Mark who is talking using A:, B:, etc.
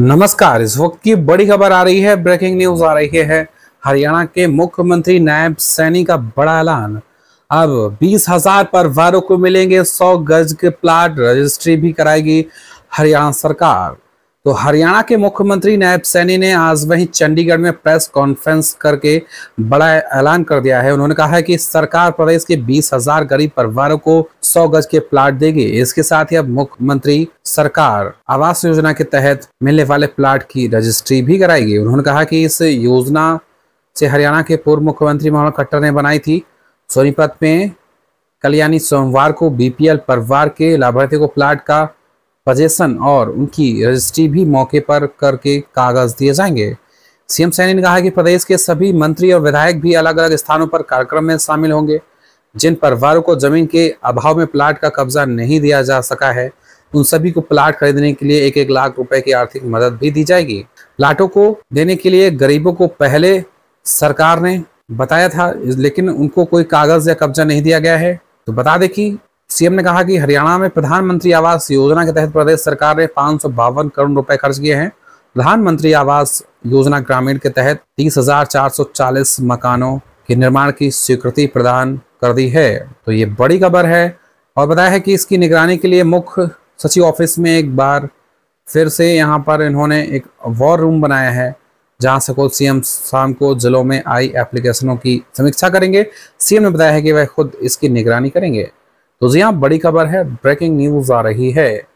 A: नमस्कार इस वक्त की बड़ी खबर आ रही है ब्रेकिंग न्यूज आ रही है हरियाणा के मुख्यमंत्री नायब सैनी का बड़ा ऐलान अब बीस हजार परिवारों को मिलेंगे सौ गज के प्लाट रजिस्ट्री भी कराएगी हरियाणा सरकार तो हरियाणा के मुख्यमंत्री नायब सैनी ने आज वहीं चंडीगढ़ में प्रेस कॉन्फ्रेंस करके बड़ा ऐलान कर दिया है उन्होंने कहा है कि सरकार प्रदेश के बीस हजार गरीब परिवारों को 100 गज के प्लाट देगी इसके साथ ही अब मुख्यमंत्री सरकार आवास योजना के तहत मिलने वाले प्लाट की रजिस्ट्री भी कराएगी उन्होंने कहा कि इस योजना से हरियाणा के पूर्व मुख्यमंत्री मनोहर खट्टर ने बनाई थी सोनीपत में कल यानी सोमवार को बीपीएल परिवार के लाभार्थी को प्लाट का पजेशन और उनकी रजिस्ट्री भी मौके पर करके कागज दिए जाएंगे सीएम सैनी ने कहा कि प्रदेश के सभी मंत्री और विधायक भी अलग अलग स्थानों पर कार्यक्रम में शामिल होंगे जिन परिवारों को जमीन के अभाव में प्लाट का कब्जा नहीं दिया जा सका है उन सभी को प्लाट खरीदने के लिए एक एक लाख रुपए की आर्थिक मदद भी दी जाएगी प्लाटों को देने के लिए गरीबों को पहले सरकार ने बताया था लेकिन उनको कोई कागज या कब्जा नहीं दिया गया है तो बता दें कि सीएम ने कहा कि हरियाणा में प्रधानमंत्री आवास योजना के तहत प्रदेश सरकार ने पांच करोड़ रुपए खर्च किए हैं प्रधानमंत्री आवास योजना ग्रामीण के तहत 30,440 मकानों के निर्माण की स्वीकृति प्रदान कर दी है तो ये बड़ी खबर है और बताया है कि इसकी निगरानी के लिए मुख्य सचिव ऑफिस में एक बार फिर से यहाँ पर इन्होंने एक वॉर रूम बनाया है जहाँ से खुद सीएम शाम को जिलों में आई एप्लीकेशनों की समीक्षा करेंगे सीएम ने बताया है कि वह खुद इसकी निगरानी करेंगे तो जी हाँ बड़ी खबर है ब्रेकिंग न्यूज आ रही है